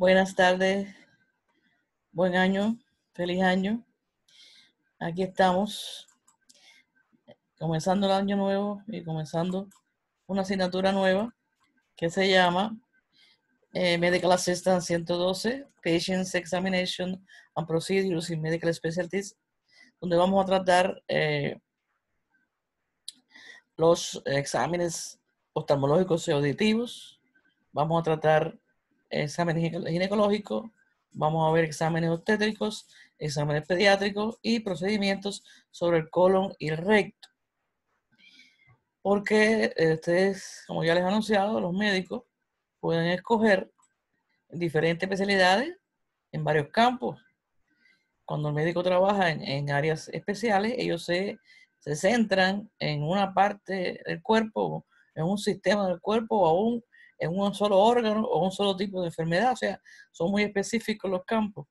Buenas tardes, buen año, feliz año. Aquí estamos, comenzando el año nuevo y comenzando una asignatura nueva que se llama eh, Medical Assistance 112, Patients Examination and Procedures in Medical Specialties, donde vamos a tratar eh, los exámenes oftalmológicos y auditivos. Vamos a tratar exámenes ginecológicos, vamos a ver exámenes obstétricos, exámenes pediátricos y procedimientos sobre el colon y el recto. Porque eh, ustedes, como ya les he anunciado, los médicos pueden escoger diferentes especialidades en varios campos. Cuando el médico trabaja en, áreas especiales, ellos se, se centran en una parte del cuerpo, en un sistema del cuerpo o un en un solo órgano o un solo tipo de enfermedad, o sea, son muy específicos los campos.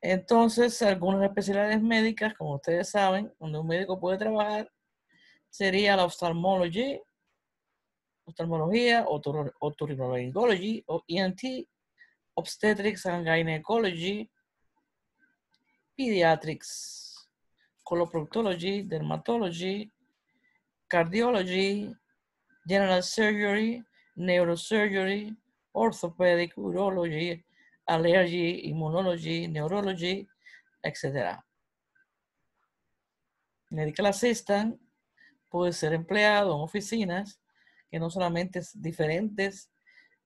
Entonces, algunas especialidades médicas, como ustedes saben, donde un médico puede trabajar, sería la oftalmología, oftalmología, otorrinolaringology, o ENT, obstetrics and gynecology, pediatrics, coloproctology, dermatology, cardiology, general surgery, neurosurgery, orthopedic, urology, allergy, immunology, neurology, etc. Medical assistant puede ser empleado en oficinas que no solamente es diferentes,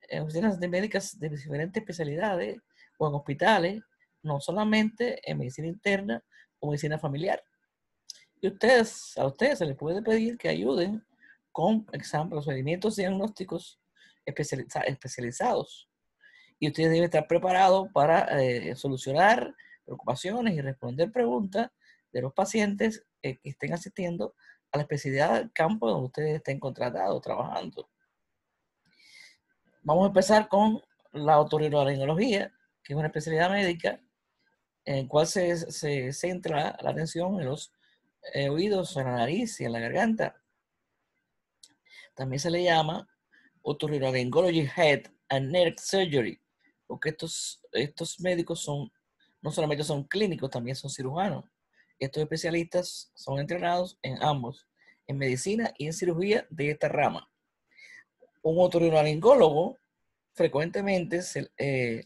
en oficinas de médicas de diferentes especialidades o en hospitales, no solamente en medicina interna o medicina familiar. Y ustedes, a ustedes se les puede pedir que ayuden con exámenes, procedimientos diagnósticos especializados. Y ustedes deben estar preparados para eh, solucionar preocupaciones y responder preguntas de los pacientes eh, que estén asistiendo a la especialidad del campo donde ustedes estén contratados, trabajando. Vamos a empezar con la otorrinolaringología, que es una especialidad médica en la cual se, se centra la atención en los eh, oídos, en la nariz y en la garganta. También se le llama Otorrinolaryngology Head and Neck Surgery, porque estos, estos médicos son, no solamente son clínicos, también son cirujanos. Estos especialistas son entrenados en ambos, en medicina y en cirugía de esta rama. Un otorrinolaringólogo frecuentemente se, eh,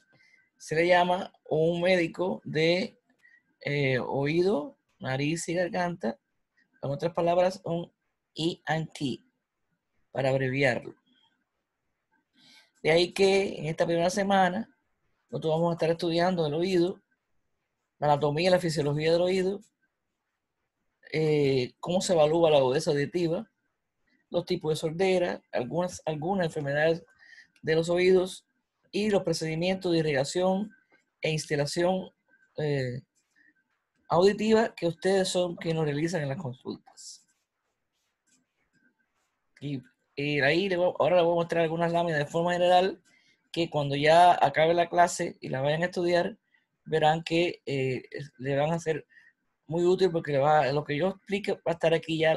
le llama un médico de eh, oído, nariz y garganta. En otras palabras, un ENT, para abreviarlo. De ahí que en esta primera semana nosotros vamos a estar estudiando el oído, la anatomía y la fisiología del oído, eh, cómo se evalúa la agudeza auditiva, los tipos de sordera, algunas, algunas enfermedades de los oídos y los procedimientos de irrigación e instalación eh, auditiva que ustedes son quienes realizan en las consultas. Y ahí le ahora les voy a mostrar algunas láminas de forma general que cuando ya acabe la clase y la vayan a estudiar, verán que eh, le van a ser muy útil porque va, lo que yo explique va a estar aquí ya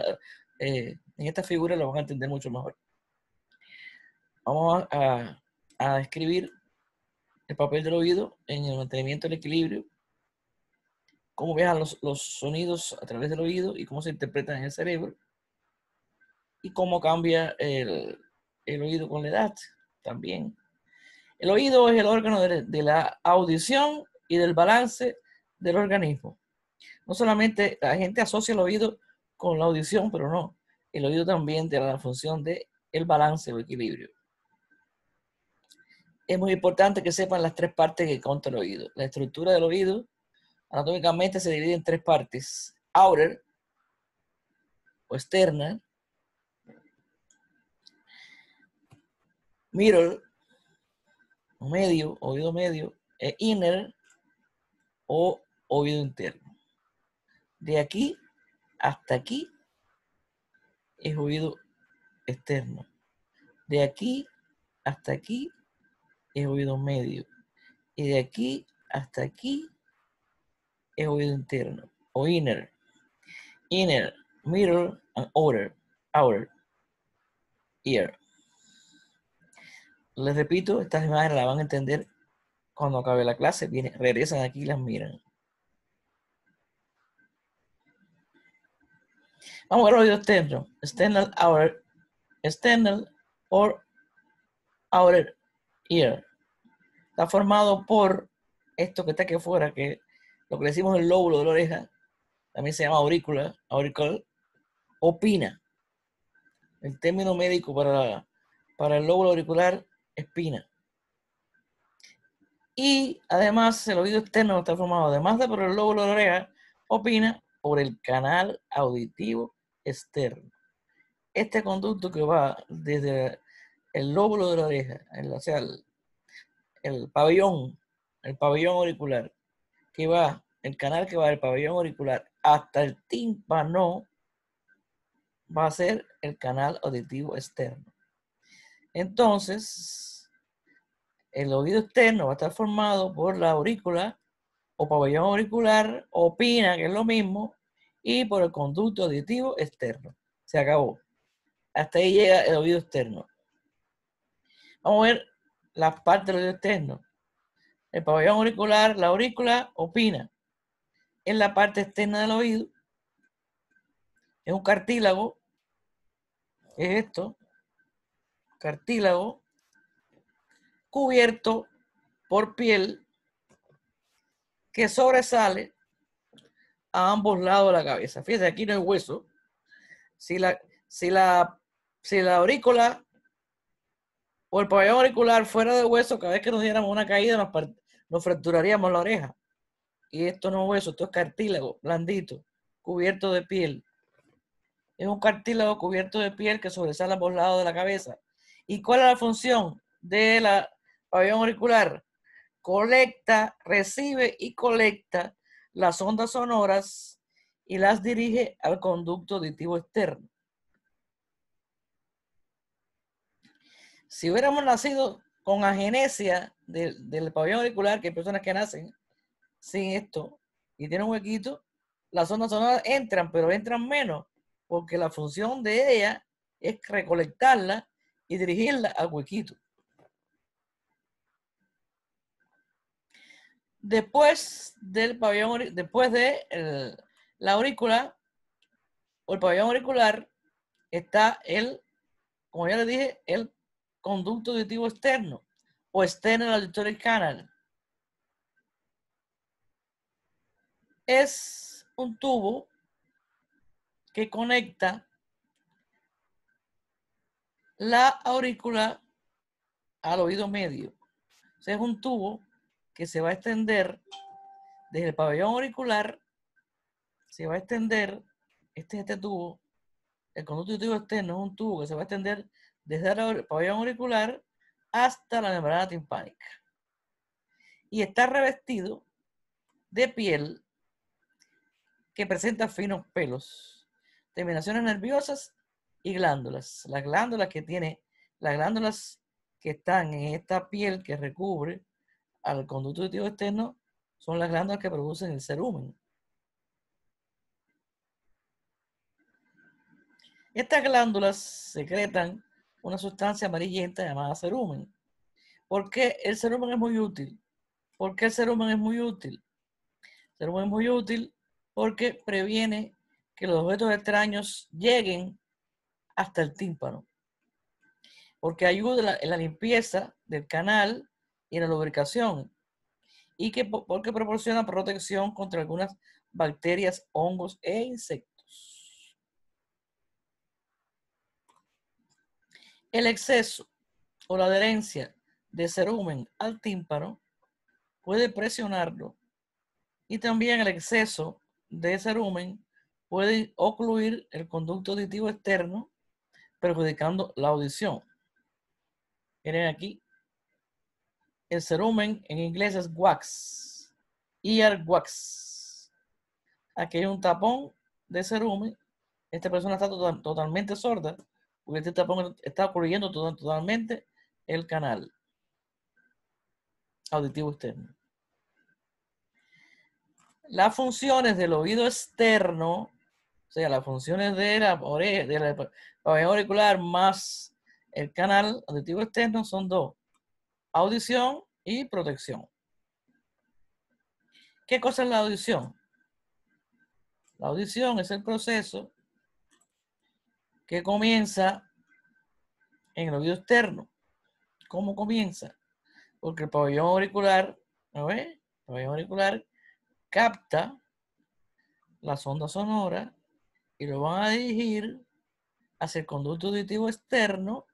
eh, en esta figura, lo van a entender mucho mejor. Vamos a, a, el papel del oído en el mantenimiento del equilibrio, cómo viajan los, los sonidos a través del oído y cómo se interpretan en el cerebro y cómo cambia el, oído con la edad también. El oído es el órgano de, la audición y del balance del organismo. No solamente la gente asocia el oído con la audición, pero no. El oído también tiene la función de el balance o equilibrio. Es muy importante que sepan las tres partes que contra el oído. La estructura del oído anatómicamente se divide en tres partes. Outer o externa, middle, medio, oído medio, e inner o oído interno. De aquí hasta aquí es oído externo. De aquí hasta aquí es oído medio. Y de aquí hasta aquí es oído interno o inner. Inner, middle and outer, outer ear. Les repito, estas imágenes las van a entender cuando acabe la clase. Vienen, regresan aquí y las miran. Vamos a ver los External outer, external or outer ear. Está formado por esto que está aquí afuera, que lo que decimos el lóbulo de la oreja, también se llama aurícula, auricle. opina. El término médico para, para el lóbulo auricular espina. Y además el oído externo está formado, además de por el lóbulo de oreja, opina por el canal auditivo externo. Este conducto que va desde el lóbulo de la oreja, o sea, el, el pabellón, el pabellón auricular, que va, el canal que va del pabellón auricular hasta el tímpano, va a ser el canal auditivo externo. Entonces, el oído externo va a estar formado por la aurícula o pabellón auricular opina que es lo mismo, y por el conducto auditivo externo. Se acabó. Hasta ahí llega el oído externo. Vamos a ver las partes del oído externo. El pabellón auricular, la aurícula opina. Es la parte externa del oído. Es un cartílago. Es esto cartílago cubierto por piel que sobresale a ambos lados de la cabeza. Fíjense, aquí no hay hueso. Si la, si la, si la aurícula o el pabellón auricular fuera de hueso, cada vez que nos diéramos una caída nos, nos fracturaríamos la oreja. Y esto no es hueso, esto es cartílago blandito, cubierto de piel. Es un cartílago cubierto de piel que sobresale a ambos lados de la cabeza. ¿Y cuál es la función del pabellón auricular? Colecta, recibe y colecta las ondas sonoras y las dirige al conducto auditivo externo. Si hubiéramos nacido con agenesia del, del pabellón auricular, que hay personas que nacen sin esto y tienen un huequito, las ondas sonoras entran, pero entran menos, porque la función de ella es recolectarla y dirigirla al huequito. Después del pabellón, después de la aurícula o el pabellón auricular está el, como ya le dije, el conducto auditivo externo o externo la auditory canal. Es un tubo que conecta la aurícula al oído medio. O sea, es un tubo que se va a extender desde el pabellón auricular, se va a extender, este es este tubo, el conducto auditivo externo es un tubo que se va a extender desde el pabellón auricular hasta la membrana timpánica. Y está revestido de piel que presenta finos pelos, terminaciones nerviosas y glándulas. Las glándulas que tiene, las glándulas que están en esta piel que recubre al conducto digestivo externo son las glándulas que producen el serumen Estas glándulas secretan una sustancia amarillenta llamada serumen ¿Por qué el serumen es muy útil? ¿Por qué el serumen es muy útil? El cerumen es muy útil porque previene que los objetos extraños lleguen hasta el tímpano, porque ayuda en la, limpieza del canal y en la lubricación, y que, porque proporciona protección contra algunas bacterias, hongos e insectos. El exceso o la adherencia de cerumen al tímpano puede presionarlo y también el exceso de cerumen puede ocluir el conducto auditivo externo perjudicando la audición. Miren aquí. El cerumen en inglés es wax. Ear wax. Aquí hay un tapón de cerumen. Esta persona está totalmente sorda porque este tapón está ocurriendo totalmente el canal auditivo externo. Las funciones del oído externo o sea, las funciones de la, pabellón auricular más el canal auditivo externo son dos. Audición y protección. ¿Qué cosa es la audición? La audición es el proceso que comienza en el oído externo. ¿Cómo comienza? Porque el pabellón auricular, El pabellón auricular capta las ondas sonoras y lo van a dirigir hacia el conducto auditivo externo,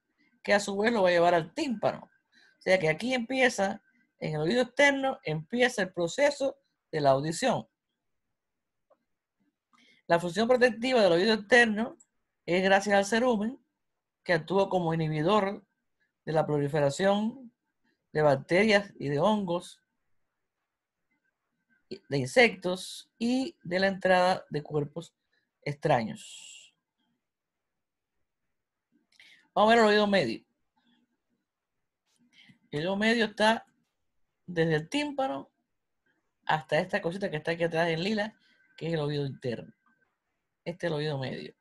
que a su vez lo va a llevar al tímpano. O sea que aquí empieza, en el oído externo, empieza el proceso de la audición. La función protectiva del oído externo es gracias al cerumen, que actúa como inhibidor de la proliferación de bacterias y de hongos, de insectos y de la entrada de cuerpos extraños. Vamos a ver el oído medio. El oído medio está desde el tímpano hasta esta cosita que está aquí atrás en lila, que es el oído interno. Este es el oído medio.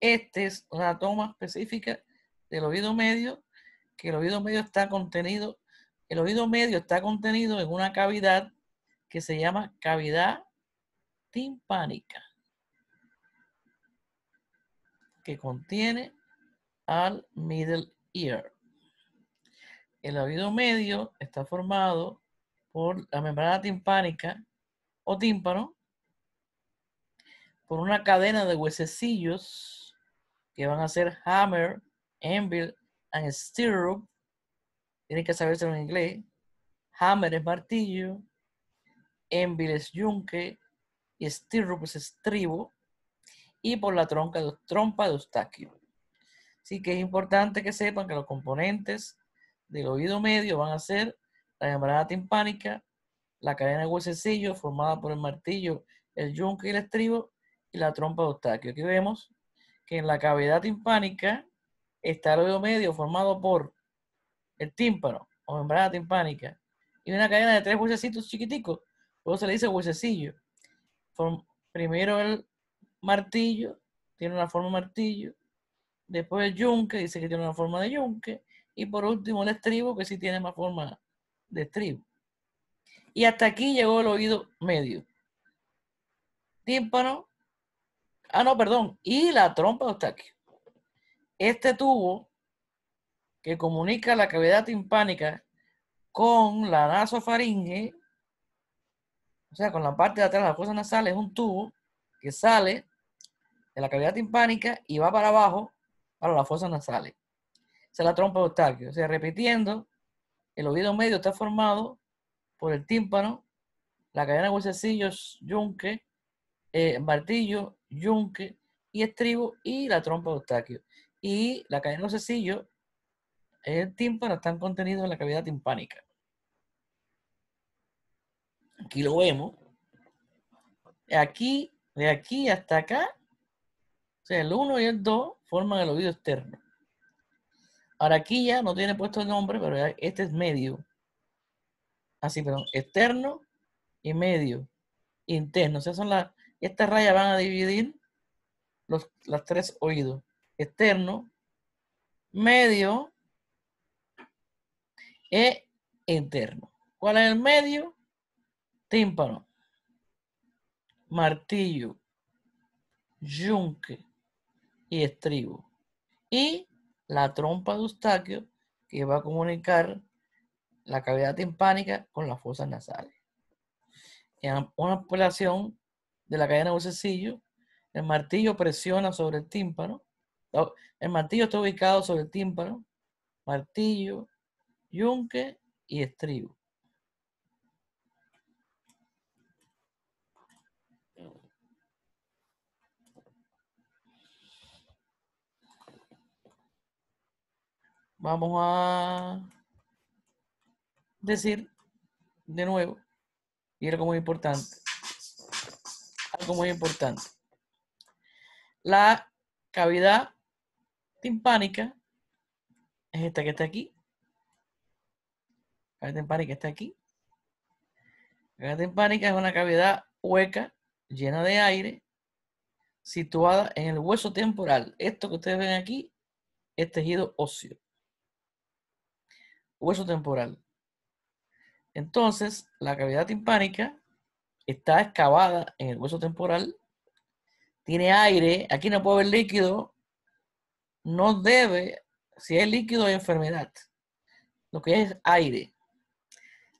Esta es una toma específica del oído medio, que el oído medio está contenido, el oído medio está contenido en una cavidad que se llama cavidad timpánica que contiene al middle ear. El oído medio está formado por la membrana timpánica o tímpano, por una cadena de huesecillos que van a ser hammer, anvil and stirrup. Tienen que saberse en inglés. Hammer es martillo, anvil es yunque y stirrup es estribo y por la tronca de, trompa de Eustaquio. Así que es importante que sepan que los componentes del oído medio van a ser la membrana timpánica, la cadena de huesecillo formada por el martillo, el yunque y el estribo y la trompa de Eustaquio. Aquí vemos que en la cavidad timpánica está el oído medio formado por el tímpano o membrana timpánica y una cadena de tres huesecitos chiquiticos. Luego se le dice huesecillo. Primero el martillo, tiene una forma de martillo. Después el yunque, dice que tiene una forma de yunque. Y por último el estribo, que sí tiene más forma de estribo. Y hasta aquí llegó el oído medio. Tímpano. Ah, no, perdón. Y la trompa de Eustaquio. Este tubo que comunica la cavidad timpánica con la nasofaringe, o sea, con la parte de atrás de la fosas nasales, es un tubo que sale de la cavidad timpánica y va para abajo para las fosas nasales. Esa es la trompa de Eustaquio. O sea, repitiendo, el oído medio está formado por el tímpano, la cadena de huesecillos, yunque, eh, martillo, yunque y estribo y la trompa de Eustaquio. Y la cadena de huesecillos, el tímpano, están contenidos en la cavidad timpánica. Aquí lo vemos. Aquí, de aquí hasta acá, o sea, el 1 y el 2 forman el oído externo. Ahora aquí ya no tiene puesto el nombre, pero este es medio. Así, ah, perdón, externo y medio, interno. O sea, son estas rayas van a dividir los, las tres oídos. Externo, medio e interno. ¿Cuál es el medio? Tímpano, martillo, yunque, y estribo. Y la trompa de Eustaquio que va a comunicar la cavidad timpánica con las fosas nasales. En una población de la cadena bucecillo, el martillo presiona sobre el tímpano. Oh, el martillo está ubicado sobre el tímpano, martillo, yunque y estribo. Vamos a decir de nuevo, y algo muy importante, algo muy importante. La cavidad timpánica es esta que está aquí. La cavidad timpánica está aquí. La cavidad timpánica es una cavidad hueca, llena de aire, situada en el hueso temporal. Esto que ustedes ven aquí es tejido óseo hueso temporal. Entonces, la cavidad timpánica está excavada en el hueso temporal, tiene aire, aquí no puede haber líquido, no debe, si hay líquido hay enfermedad. Lo que es aire.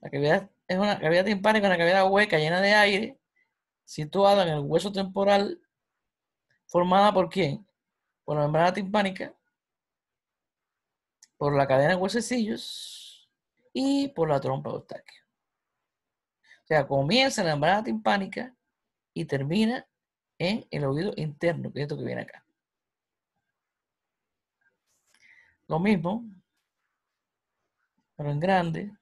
La cavidad es una cavidad timpánica, una cavidad hueca llena de aire, situada en el hueso temporal, formada por quién? Por la membrana timpánica por la cadena de huesecillos y por la trompa de Eustaquio. O sea, comienza en la membrana timpánica y termina en el oído interno, que es esto que viene acá. Lo mismo, pero en grande.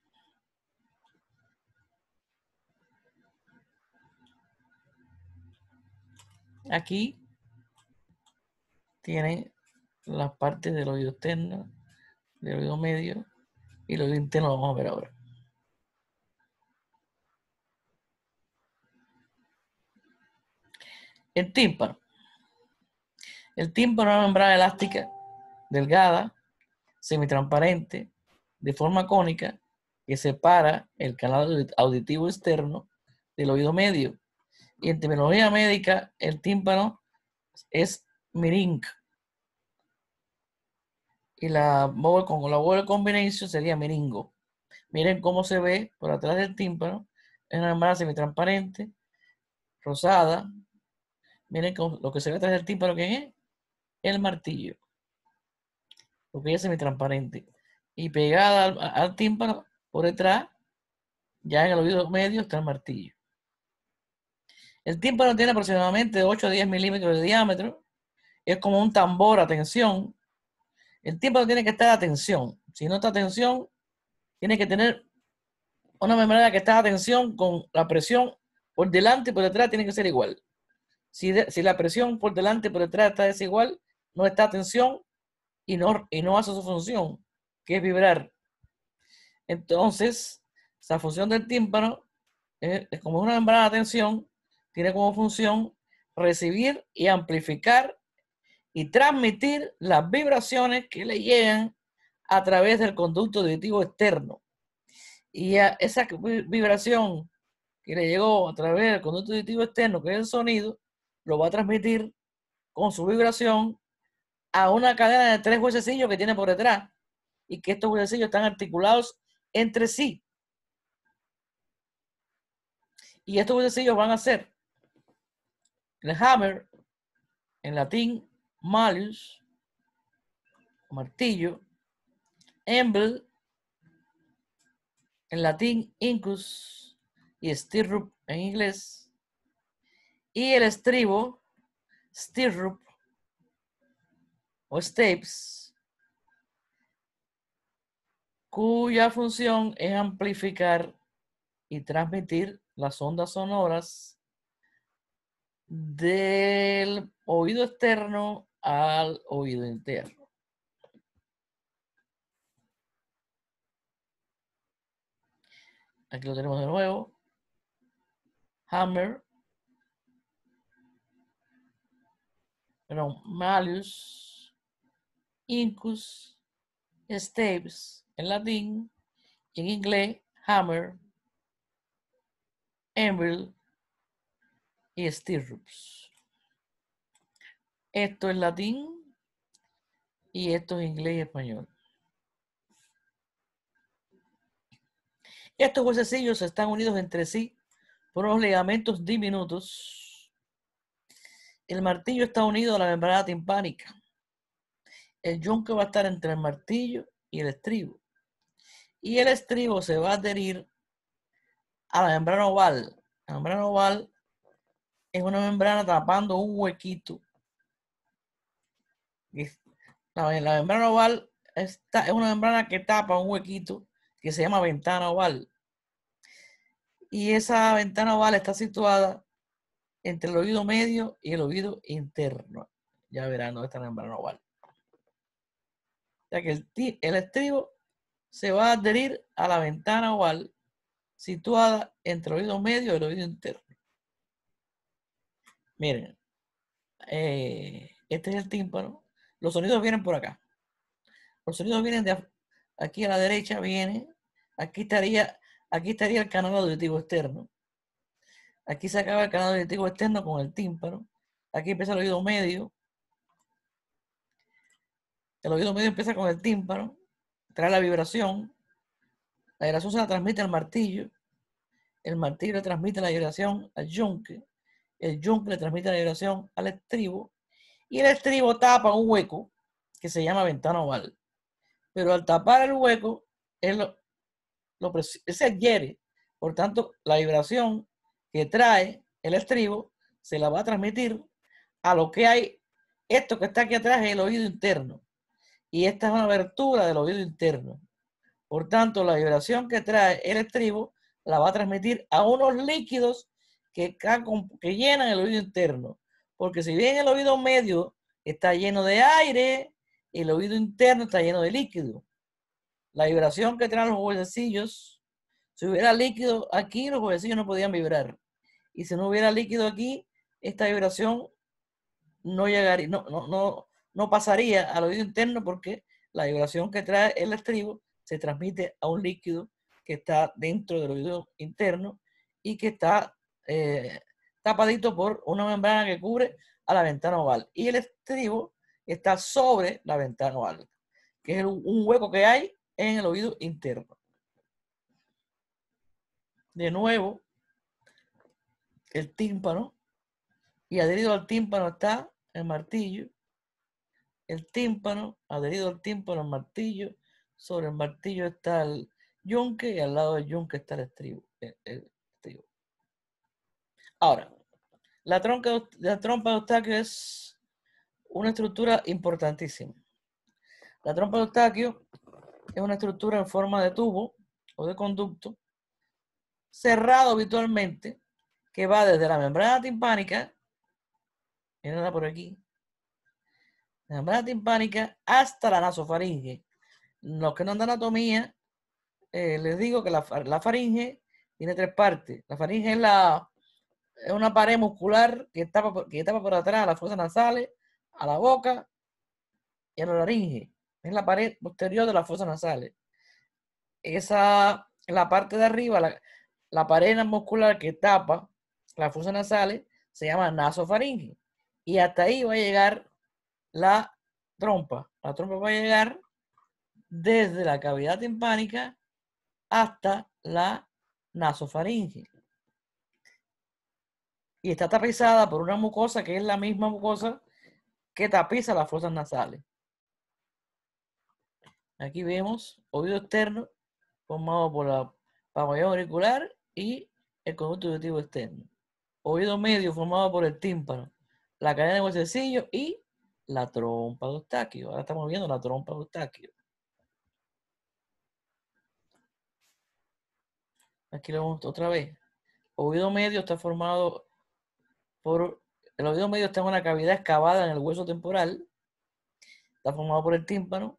Aquí tiene las partes del oído externo del oído medio y el oído interno lo vamos a ver ahora. El tímpano. El tímpano es una membrana elástica, delgada, semitransparente, de forma cónica, que separa el canal auditivo externo del oído medio. Y en terminología médica, el tímpano es mirinca y la vowel con la combination sería Meringo. Miren cómo se ve por atrás del tímpano. Es una hermana semitransparente, rosada. Miren lo que se ve atrás del tímpano, ¿qué es? El martillo. Lo que es semitransparente. Y pegada al, tímpano, por detrás, ya en el oído medio, está el martillo. El tímpano tiene aproximadamente 8 a 10 milímetros de diámetro. Es como un tambor atención el tímpano tiene que estar a atención. Si no está atención, tiene que tener una membrana que está a atención con la presión por delante y por detrás tiene que ser igual. Si, si la presión por delante y por detrás está desigual, no está a tensión y no, y no hace su función, que es vibrar. Entonces, esa función del tímpano, es, eh, es como una membrana de tensión, tiene como función recibir y amplificar y transmitir las vibraciones que le llegan a través del conducto auditivo externo. Y esa vibración que le llegó a través del conducto auditivo externo, que es el sonido, lo va a transmitir con su vibración a una cadena de tres huesecillos que tiene por detrás y que estos huesecillos están articulados entre sí. Y estos huesecillos van a ser el hammer, en latín, malus, martillo, emble, en latín incus y stirrup en inglés, y el estribo, stirrup o stapes, cuya función es amplificar y transmitir las ondas sonoras del oído externo al oído entero. Aquí lo tenemos de nuevo. Hammer. Pero malus. Incus. Staves en latín. En inglés, hammer. Anvil. Y stirrups. Esto es latín y esto es inglés y español. Estos huesecillos están unidos entre sí por unos ligamentos diminutos. El martillo está unido a la membrana timpánica. El yunque va a estar entre el martillo y el estribo. Y el estribo se va a adherir a la membrana oval. La membrana oval es una membrana tapando un huequito la, membrana oval está, es una membrana que tapa un huequito que se llama ventana oval. Y esa ventana oval está situada entre el oído medio y el oído interno. Ya verán dónde está la membrana oval. Ya que el, estribo se va a adherir a la ventana oval situada entre el oído medio y el oído interno. Miren, eh, este es el tímpano los sonidos vienen por acá. Los sonidos vienen de aquí a la derecha, viene. Aquí estaría, aquí estaría el canal auditivo externo. Aquí se acaba el canal auditivo externo con el tímpano. Aquí empieza el oído medio. El oído medio empieza con el tímpano. Trae la vibración. La vibración se la transmite al martillo. El martillo le transmite la vibración al yunque. El yunque le transmite la vibración al estribo y el estribo tapa un hueco que se llama ventana oval. Pero al tapar el hueco, él, lo, se Por tanto, la vibración que trae el estribo se la va a transmitir a lo que hay. Esto que está aquí atrás es el oído interno. Y esta es una abertura del oído interno. Por tanto, la vibración que trae el estribo la va a transmitir a unos líquidos que, que llenan el oído interno porque si bien el oído medio está lleno de aire, el oído interno está lleno de líquido. La vibración que traen los huesecillos, si hubiera líquido aquí, los huesecillos no podían vibrar. Y si no hubiera líquido aquí, esta vibración no llegaría, no, no, no, no pasaría al oído interno porque la vibración que trae el estribo se transmite a un líquido que está dentro del oído interno y que está eh, tapadito por una membrana que cubre a la ventana oval. Y el estribo está sobre la ventana oval, que es un hueco que hay en el oído interno. De nuevo, el tímpano, y adherido al tímpano está el martillo. El tímpano, adherido al tímpano, el martillo. Sobre el martillo está el yunque y al lado del yunque está el estribo, Ahora, la, la trompa de Eustaquio es una estructura importantísima. La trompa de Eustaquio es una estructura en forma de tubo o de conducto, cerrado habitualmente, que va desde la membrana timpánica, mirenla por aquí, la membrana timpánica hasta la nasofaringe. Los que no andan anatomía, eh, les digo que la, la faringe tiene tres partes. La faringe es la, es una pared muscular que tapa, por, que tapa por atrás a las fosas nasales, a la boca y a la laringe. Es la pared posterior de las fosas nasales. Esa, la parte de arriba, la, pared muscular que tapa las fosas nasales, se llama nasofaringe. Y hasta ahí va a llegar la trompa. La trompa va a llegar desde la cavidad timpánica hasta la nasofaringe y está tapizada por una mucosa que es la misma mucosa que tapiza las fosas nasales. Aquí vemos oído externo formado por la pabellón auricular y el conducto auditivo externo. Oído medio formado por el tímpano, la cadena de huesecillo y la trompa de Eustaquio. Ahora estamos viendo la trompa de Eustaquio. Aquí lo vemos otra vez. Oído medio está formado por, el oído medio está en una cavidad excavada en el hueso temporal, está formado por el tímpano,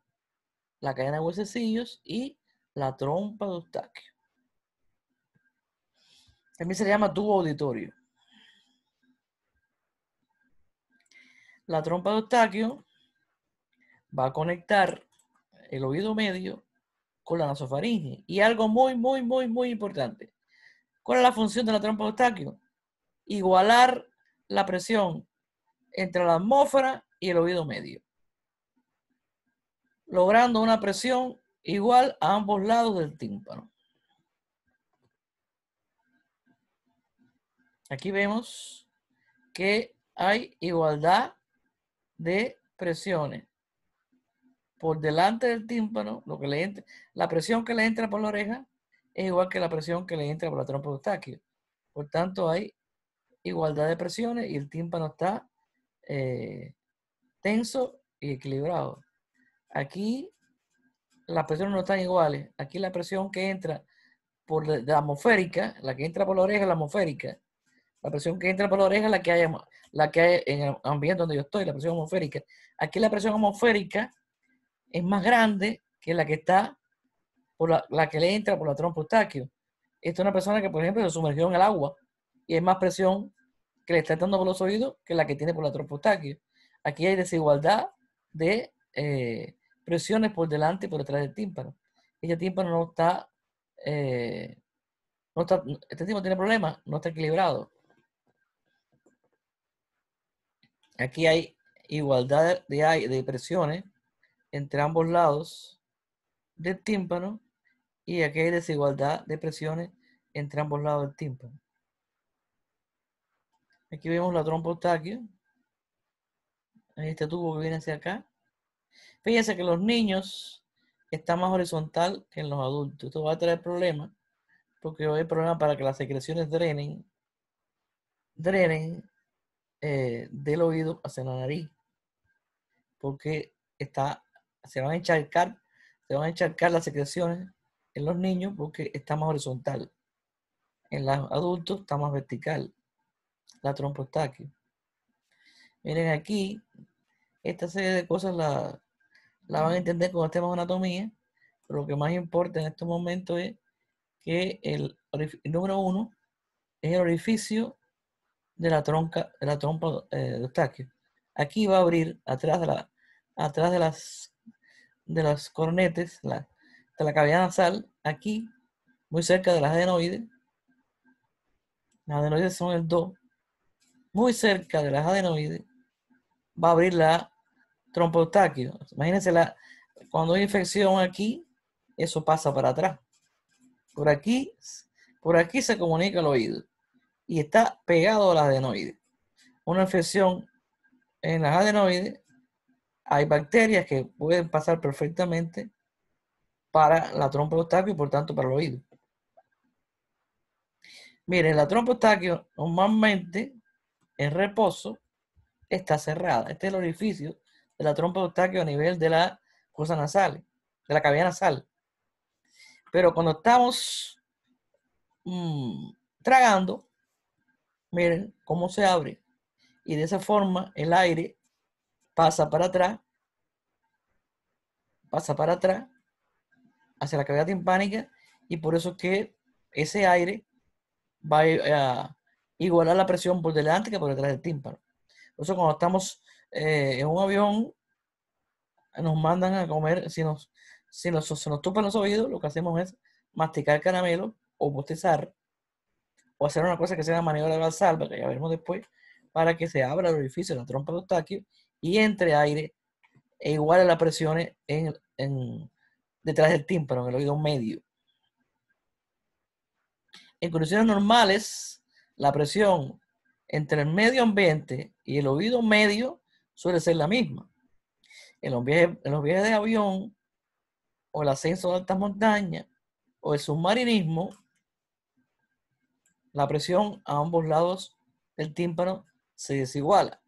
la cadena de huesecillos y la trompa de Eustaquio. También se le llama tubo auditorio. La trompa de Eustaquio va a conectar el oído medio con la nasofaringe. Y algo muy, muy, muy, muy importante. ¿Cuál es la función de la trompa de Eustaquio? Igualar la presión entre la atmósfera y el oído medio, logrando una presión igual a ambos lados del tímpano. Aquí vemos que hay igualdad de presiones. Por delante del tímpano, lo que le entra, la presión que le entra por la oreja es igual que la presión que le entra por la trompa de eustaquio. Por tanto, hay igualdad de presiones y el tímpano está eh, tenso y equilibrado. Aquí las presiones no están iguales. Aquí la presión que entra por la, atmosférica, la que entra por la oreja es la atmosférica. La presión que entra por la oreja es la que hay, la que en el ambiente donde yo estoy, la presión atmosférica. Aquí la presión atmosférica es más grande que la que está por la, que le entra por la trompa Esto es una persona que, por ejemplo, se sumergió en el agua y hay más presión que le está dando por los oídos que la que tiene por la tropostaquia. Aquí hay desigualdad de eh, presiones por delante y por detrás del tímpano. Este tímpano no está, eh, no está, este tímpano tiene problemas, no está equilibrado. Aquí hay igualdad de presiones entre ambos lados del tímpano y aquí hay desigualdad de presiones entre ambos lados del tímpano. Aquí vemos la en Este tubo que viene hacia acá. Fíjense que los niños están más horizontal que en los adultos. Esto va a traer problemas. Porque hay a problemas para que las secreciones drenen. Drenen eh, del oído hacia la nariz. Porque está, se van a encharcar. Se van a encharcar las secreciones en los niños porque está más horizontal. En los adultos está más vertical la trompa Eustaquio. Miren aquí, esta serie de cosas la, van a entender con estemos tema de anatomía, pero lo que más importa en este momento es que el, número uno es el orificio de la tronca, de la trompa eh, de Eustaquio. Aquí va a abrir atrás de la, atrás de las de las cornetes, la, de la cavidad nasal, aquí, muy cerca de las adenoides. Las adenoides son el 2, muy cerca de las adenoides, va a abrir la trompa Eustaquio Imagínense, la, cuando hay infección aquí, eso pasa para atrás. Por aquí, por aquí se comunica el oído y está pegado a la adenoides. Una infección en las adenoides, hay bacterias que pueden pasar perfectamente para la trompa de y por tanto para el oído. Miren, la trompa de normalmente en reposo está cerrada. Este es el orificio de la trompa de Eustaquio a nivel de la cosa nasal, de la cavidad nasal. Pero cuando estamos mm, tragando, miren cómo se abre. Y de esa forma el aire pasa para atrás, pasa para atrás, hacia la cavidad timpánica, y por eso que ese aire va a eh, igualar la presión por delante que por detrás del tímpano. Por eso cuando estamos eh, en un avión, nos mandan a comer, si nos, si nos, se nos tupan los oídos, lo que hacemos es masticar caramelo o bostezar o hacer una cosa que sea la maniobra de que ya veremos después, para que se abra el orificio de la trompa de taquio y entre aire e iguale las presiones en, detrás del tímpano, en el oído medio. En condiciones normales, la presión entre el medio ambiente y el oído medio suele ser la misma. En los viajes, de avión, o el ascenso de altas montañas, o el submarinismo, la presión a ambos lados del tímpano se desiguala.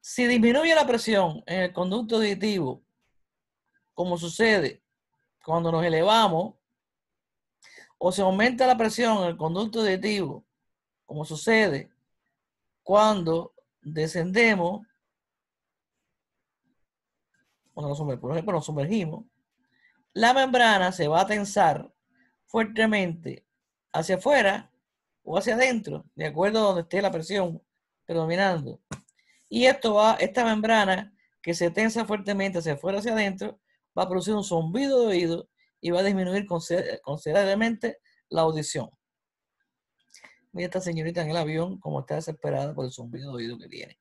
Si disminuye la presión en el conducto auditivo, como sucede cuando nos elevamos o se aumenta la presión en el conducto auditivo, como sucede cuando descendemos, cuando nos sumergimos, la membrana se va a tensar fuertemente hacia afuera o hacia adentro, de acuerdo a donde esté la presión predominando. Y esto va, esta membrana que se tensa fuertemente hacia afuera, hacia adentro, va a producir un zumbido de oído y va a disminuir considerablemente la audición. Mira esta señorita en el avión como está desesperada por el zumbido de oído que tiene.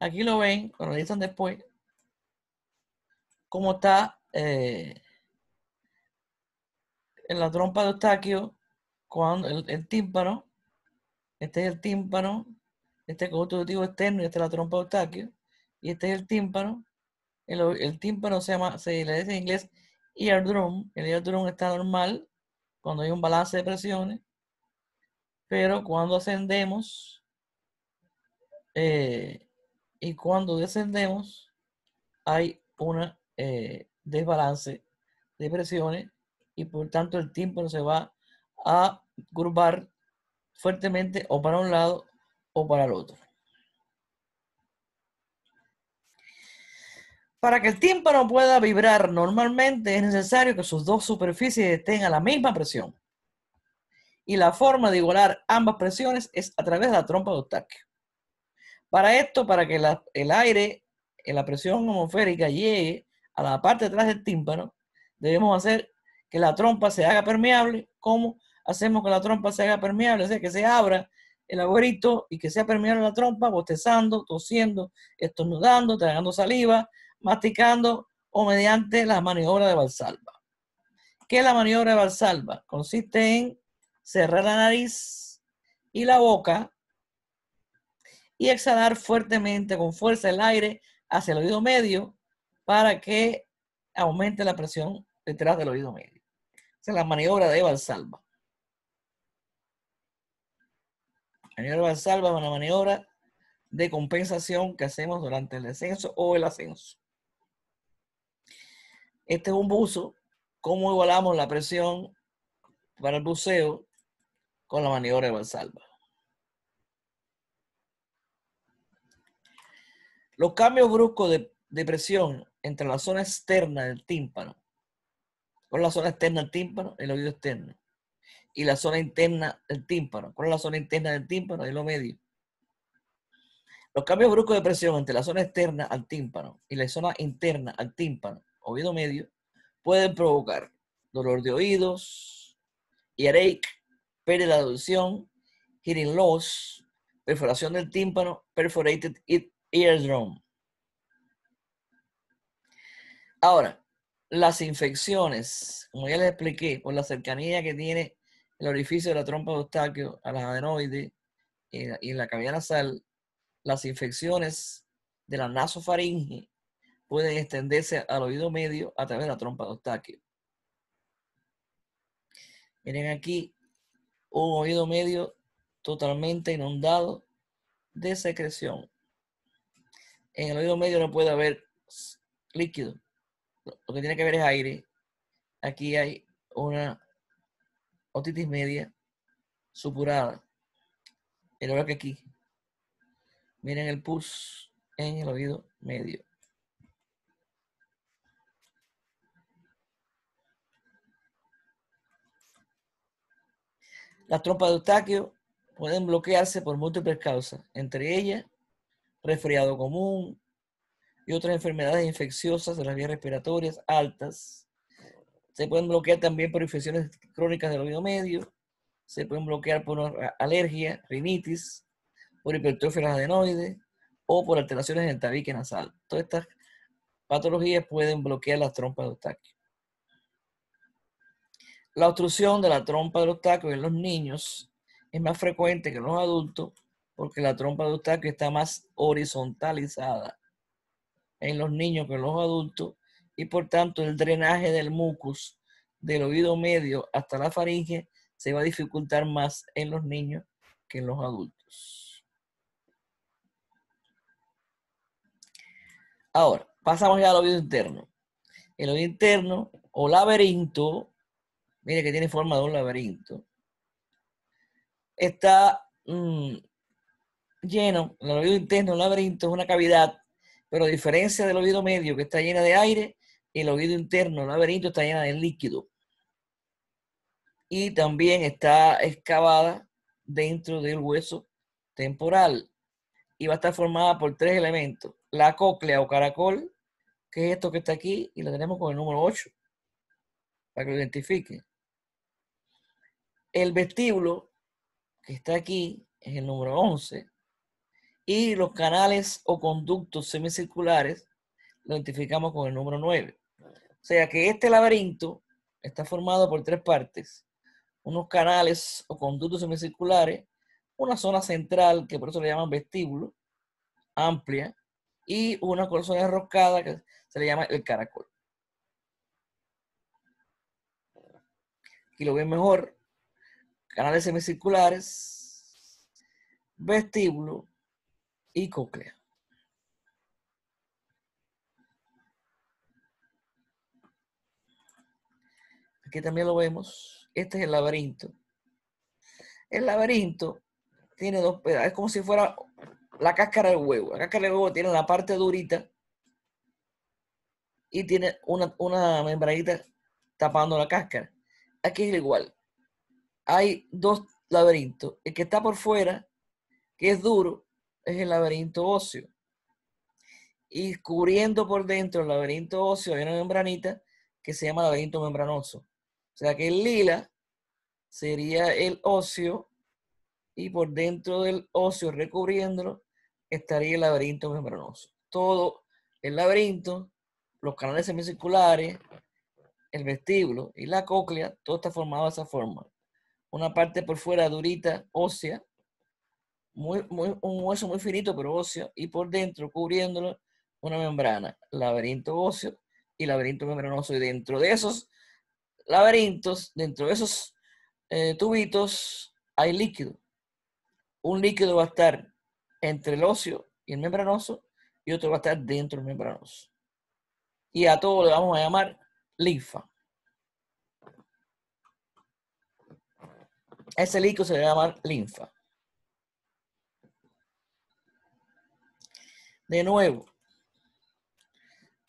Aquí lo ven, cuando analizan después, cómo está eh, en la trompa de Eustaquio, cuando el, tímpano, este es el tímpano, este es el conducto auditivo externo y esta es la trompa de Eustaquio, y este es el tímpano, el, tímpano se, llama, se le dice en inglés eardrum. El eardrum está normal cuando hay un balance de presiones. Pero cuando ascendemos eh, y cuando descendemos, hay un eh, desbalance de presiones y por tanto el tímpano se va a curvar fuertemente o para un lado o para el otro. Para que el tímpano pueda vibrar normalmente es necesario que sus dos superficies estén a la misma presión. Y la forma de igualar ambas presiones es a través de la trompa de Eustaquio. Para esto, para que el aire la presión atmosférica, llegue a la parte de atrás del tímpano, debemos hacer que la trompa se haga permeable. ¿Cómo hacemos que la trompa se haga permeable? Es sea, que se abra el agujerito y que sea permeable la trompa, bostezando, tosiendo, estornudando, tragando saliva, masticando o mediante la maniobra de Valsalva. ¿Qué es la maniobra de Valsalva? Consiste en cerrar la nariz y la boca y exhalar fuertemente con fuerza el aire hacia el oído medio para que aumente la presión detrás del oído medio. Esa es la maniobra de Valsalva. La maniobra de Valsalva es una maniobra de compensación que hacemos durante el descenso o el ascenso. Este es un buzo. ¿Cómo igualamos la presión para el buceo con la maniobra de Valsalva? Los cambios bruscos de, presión entre la zona externa del tímpano, con la zona externa del tímpano, el oído externo, y la zona interna del tímpano, con la zona interna del tímpano, el oído medio. Los cambios bruscos de presión entre la zona externa al tímpano y la zona interna al tímpano oído medio, pueden provocar dolor de oídos, earache, pérdida de audición, hearing loss, perforación del tímpano, perforated eardrum. Ahora, las infecciones, como ya les expliqué, por la cercanía que tiene el orificio de la trompa de obstáculo a las adenoides eh, y la cavidad nasal, las infecciones de la nasofaringe pueden extenderse al oído medio a través de la trompa de Eustaquio. Miren aquí un oído medio totalmente inundado de secreción. En el oído medio no puede haber líquido. Lo que tiene que haber es aire. Aquí hay una otitis media supurada. El que aquí. Miren el pus en el oído medio. Las trompas de Eustaquio pueden bloquearse por múltiples causas, entre ellas resfriado común y otras enfermedades infecciosas de las vías respiratorias altas. Se pueden bloquear también por infecciones crónicas del oído medio, se pueden bloquear por una alergia, rinitis, por hipertrofia adenoides o por alteraciones en el tabique nasal. Todas estas patologías pueden bloquear las trompas de Eustaquio. La obstrucción de la trompa del obstáculo en los niños es más frecuente que en los adultos porque la trompa del obstáculo está más horizontalizada en los niños que en los adultos y por tanto el drenaje del mucus del oído medio hasta la faringe se va a dificultar más en los niños que en los adultos. Ahora, pasamos ya al oído interno. El oído interno o laberinto Mire que tiene forma de un laberinto. Está mm, lleno, el oído interno un laberinto es una cavidad, pero a diferencia del oído medio que está llena de aire, el oído interno el laberinto está llena de líquido. Y también está excavada dentro del hueso temporal y va a estar formada por tres elementos. La cóclea o caracol, que es esto que está aquí, y lo tenemos con el número 8, para que lo identifiquen el vestíbulo, que está aquí, es el número 11, y los canales o conductos semicirculares lo identificamos con el número 9. O sea que este laberinto está formado por tres partes, unos canales o conductos semicirculares, una zona central, que por eso le llaman vestíbulo, amplia, y una zona enroscada que se le llama el caracol. Aquí lo ven mejor, canales semicirculares, vestíbulo y cóclea. Aquí también lo vemos. Este es el laberinto. El laberinto tiene dos pedazos. Es como si fuera la cáscara del huevo. La cáscara del huevo tiene la parte durita y tiene una, una membranita tapando la cáscara. Aquí es igual hay dos laberintos. El que está por fuera, que es duro, es el laberinto óseo. Y cubriendo por dentro el laberinto óseo hay una membranita que se llama laberinto membranoso. O sea que el lila sería el óseo y por dentro del óseo recubriéndolo estaría el laberinto membranoso. Todo el laberinto, los canales semicirculares, el vestíbulo y la cóclea, todo está formado de esa forma una parte por fuera durita, ósea, muy, muy, un hueso muy finito pero óseo, y por dentro cubriéndolo una membrana, laberinto óseo y laberinto membranoso. Y dentro de esos laberintos, dentro de esos eh, tubitos, hay líquido. Un líquido va a estar entre el óseo y el membranoso y otro va a estar dentro del membranoso. Y a todo le vamos a llamar linfa. ese líquido se va a llamar linfa. De nuevo,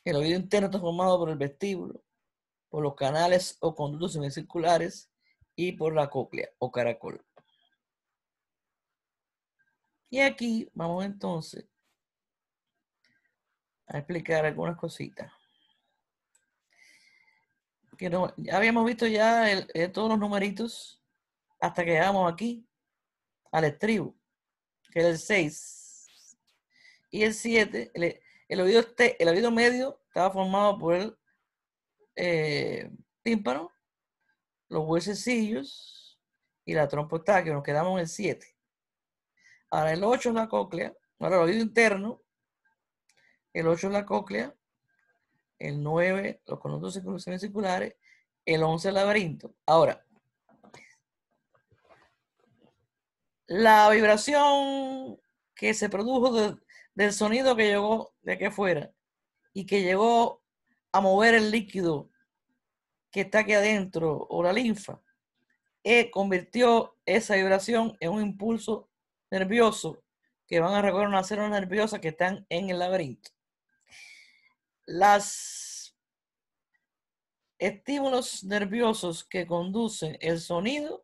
el oído interno está formado por el vestíbulo, por los canales o conductos semicirculares y por la cóclea o caracol. Y aquí vamos entonces a explicar algunas cositas. Que no, ya habíamos visto ya eh, todos los numeritos hasta que llegamos aquí al estribo, que es el 6. Y el 7, el, oído, este, el medio estaba formado por el eh, tímpano, los huesecillos y la trompa que nos quedamos en el 7. Ahora el 8 es la cóclea, ahora el oído interno, el 8 es la cóclea, el 9 los conductos circulares, el 11 el laberinto. Ahora, la vibración que se produjo del sonido que llegó de aquí afuera y que llegó a mover el líquido que está aquí adentro o la linfa, e convirtió esa vibración en un impulso nervioso que van a recorrer una células nerviosas que están en el laberinto. Las estímulos nerviosos que conducen el sonido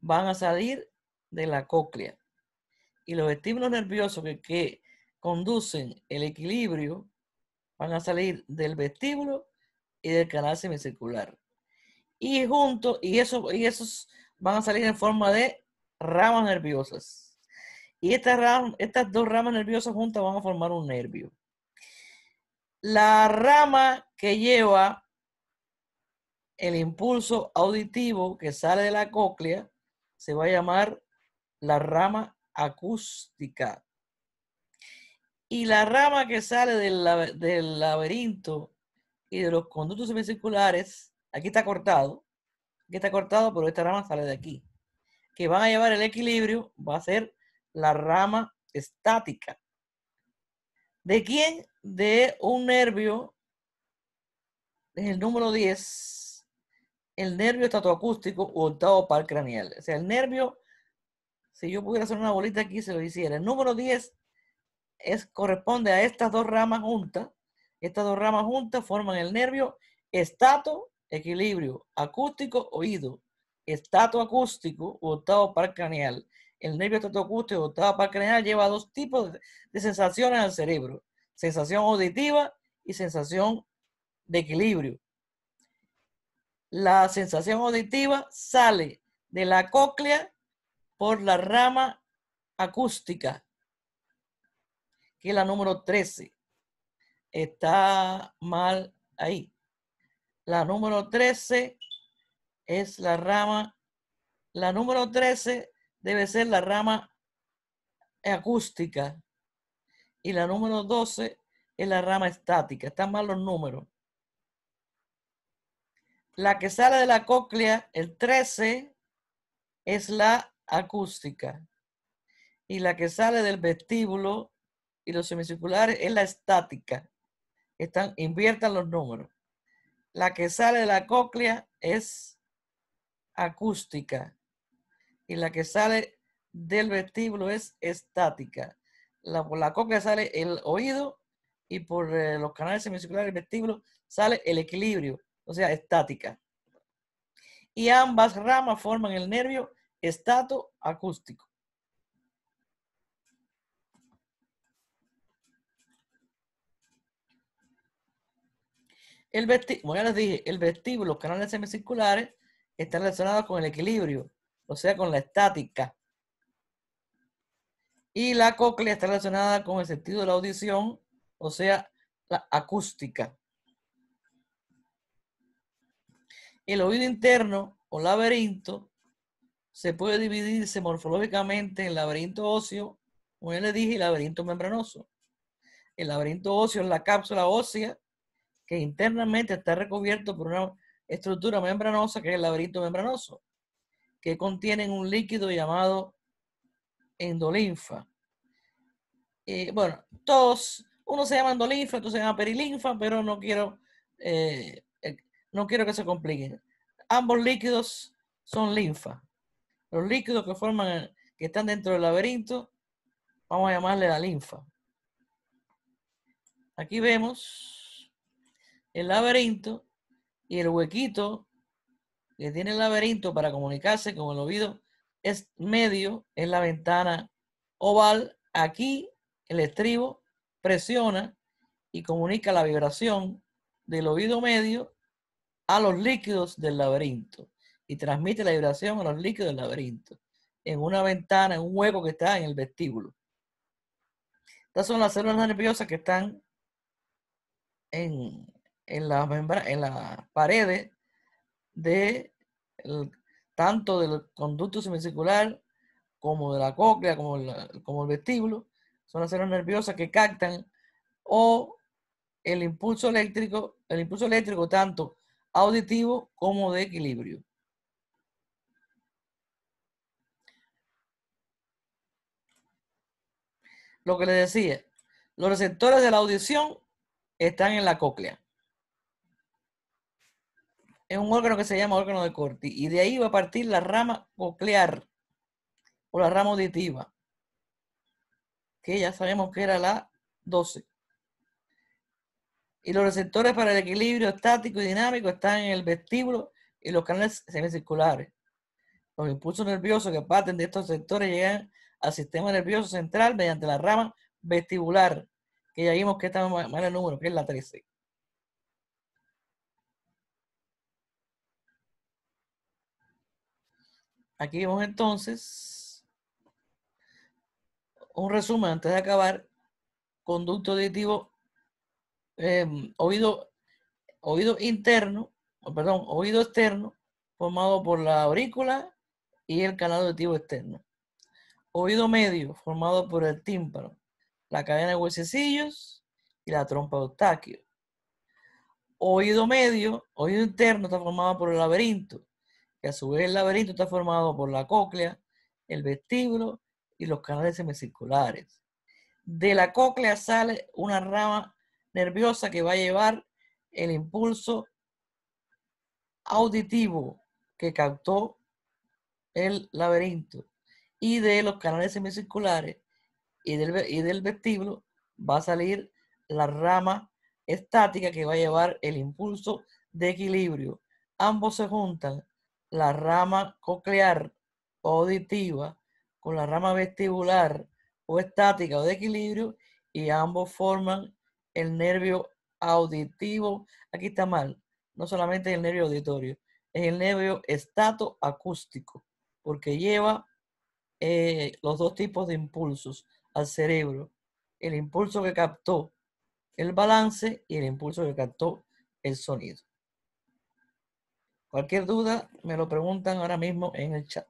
van a salir de la cóclea. Y los estímulos nerviosos que, conducen el equilibrio van a salir del vestíbulo y del canal semicircular. Y juntos, y, eso, y esos van a salir en forma de ramas nerviosas. Y estas, estas dos ramas nerviosas juntas van a formar un nervio. La rama que lleva el impulso auditivo que sale de la cóclea se va a llamar la rama acústica. Y la rama que sale del, laberinto y de los conductos semicirculares, aquí está cortado, aquí está cortado, pero esta rama sale de aquí. Que va a llevar el equilibrio, va a ser la rama estática. ¿De quién? De un nervio, es el número 10, el nervio estatoacústico o octavo par craneal. O sea, el nervio si yo pudiera hacer una bolita aquí, se lo hiciera. El número 10 es, corresponde a estas dos ramas juntas. Estas dos ramas juntas forman el nervio estato, equilibrio, acústico, oído. Estato acústico u octavo par craneal. El nervio estato acústico u octavo par craneal lleva dos tipos de sensaciones al cerebro. Sensación auditiva y sensación de equilibrio. La sensación auditiva sale de la cóclea por la rama acústica, que es la número 13. Está mal ahí. La número 13 es la rama, la número 13 debe ser la rama acústica y la número 12 es la rama estática. Están mal los números. La que sale de la cóclea, el 13, es la acústica y la que sale del vestíbulo y los semicirculares es la estática. Están, inviertan los números. La que sale de la cóclea es acústica y la que sale del vestíbulo es estática. La, por la cóclea sale el oído y por eh, los canales semicirculares del vestíbulo sale el equilibrio, o sea, estática. Y ambas ramas forman el nervio Estato acústico. El ya les dije, el vestíbulo, los canales semicirculares, están relacionados con el equilibrio, o sea, con la estática. Y la cóclea está relacionada con el sentido de la audición, o sea, la acústica. El oído interno o laberinto se puede dividirse morfológicamente en laberinto óseo, como ya le dije, y laberinto membranoso. El laberinto óseo es la cápsula ósea que internamente está recubierto por una estructura membranosa que es el laberinto membranoso, que contiene un líquido llamado endolinfa. Eh, bueno, todos, uno se llama endolinfa, otro se llama perilinfa, pero no quiero, eh, eh, no quiero que se compliquen. Ambos líquidos son linfa los líquidos que forman, que están dentro del laberinto, vamos a llamarle la linfa. Aquí vemos el laberinto y el huequito que tiene el laberinto para comunicarse con el oído es medio, es la ventana oval. Aquí el estribo presiona y comunica la vibración del oído medio a los líquidos del laberinto y transmite la vibración a los líquidos del laberinto, en una ventana, en un hueco que está en el vestíbulo. Estas son las células nerviosas que están en, en las en la paredes de tanto del conducto semicircular como de la cóclea, como, como el vestíbulo, son las células nerviosas que captan o el impulso eléctrico, el impulso eléctrico tanto auditivo como de equilibrio. lo que le decía, los receptores de la audición están en la cóclea. Es un órgano que se llama órgano de Corti y de ahí va a partir la rama coclear o la rama auditiva, que ya sabemos que era la 12. Y los receptores para el equilibrio estático y dinámico están en el vestíbulo y los canales semicirculares. Los impulsos nerviosos que parten de estos sectores llegan al sistema nervioso central mediante la rama vestibular, que ya vimos que está en el número, que es la 13. Aquí vemos entonces un resumen antes de acabar. Conducto auditivo, em, oído, oído interno, perdón, oído externo, formado por la aurícula y el canal auditivo externo oído medio formado por el tímpano, la cadena de huesecillos y la trompa de Eustaquio. Oído medio, oído interno está formado por el laberinto, que a su vez el laberinto está formado por la cóclea, el vestíbulo y los canales semicirculares. De la cóclea sale una rama nerviosa que va a llevar el impulso auditivo que captó el laberinto y de los canales semicirculares y del, y del vestíbulo va a salir la rama estática que va a llevar el impulso de equilibrio. Ambos se juntan, la rama coclear auditiva con la rama vestibular o estática o de equilibrio y ambos forman el nervio auditivo. Aquí está mal, no solamente el nervio auditorio, es el nervio estatoacústico, porque lleva eh, los dos tipos de impulsos al cerebro, el impulso que captó el balance y el impulso que captó el sonido. Cualquier duda me lo preguntan ahora mismo en el chat.